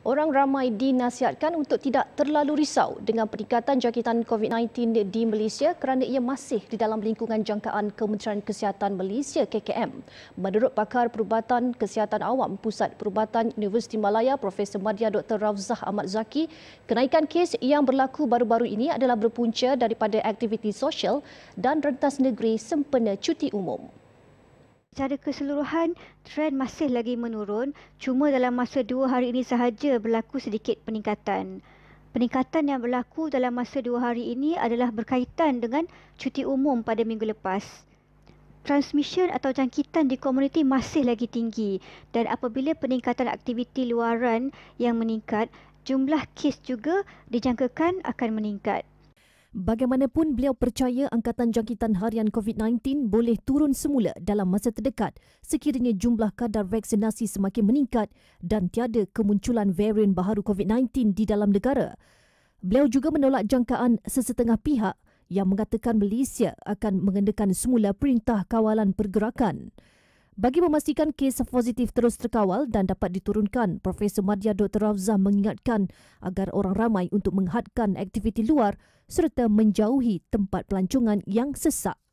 orang ramai dinasihatkan untuk tidak terlalu risau dengan peningkatan jangkitan COVID-19 di Malaysia kerana ia masih di dalam lingkungan jangkaan Kementerian Kesihatan Malaysia KKM. Menurut pakar perubatan kesihatan awam Pusat Perubatan Universiti Malaya Profesor Madya Dr. Rafzah Ahmad Zaki, kenaikan kes yang berlaku baru-baru ini adalah berpunca daripada aktiviti sosial dan rentas negeri sempena cuti umum. Secara keseluruhan, trend masih lagi menurun, cuma dalam masa dua hari ini sahaja berlaku sedikit peningkatan. Peningkatan yang berlaku dalam masa dua hari ini adalah berkaitan dengan cuti umum pada minggu lepas. Transmission atau jangkitan di komuniti masih lagi tinggi dan apabila peningkatan aktiviti luaran yang meningkat, jumlah kes juga dijangkakan akan meningkat. Bagaimanapun, beliau percaya angkatan jangkitan harian COVID-19 boleh turun semula dalam masa terdekat sekiranya jumlah kadar vaksinasi semakin meningkat dan tiada kemunculan varian baharu COVID-19 di dalam negara. Beliau juga menolak jangkaan sesetengah pihak yang mengatakan Malaysia akan mengendakan semula perintah kawalan pergerakan. Bagi memastikan kes positif terus terkawal dan dapat diturunkan, Profesor Madya Dr. Rafzah mengingatkan agar orang ramai untuk menghadkan aktiviti luar serta menjauhi tempat pelancongan yang sesak.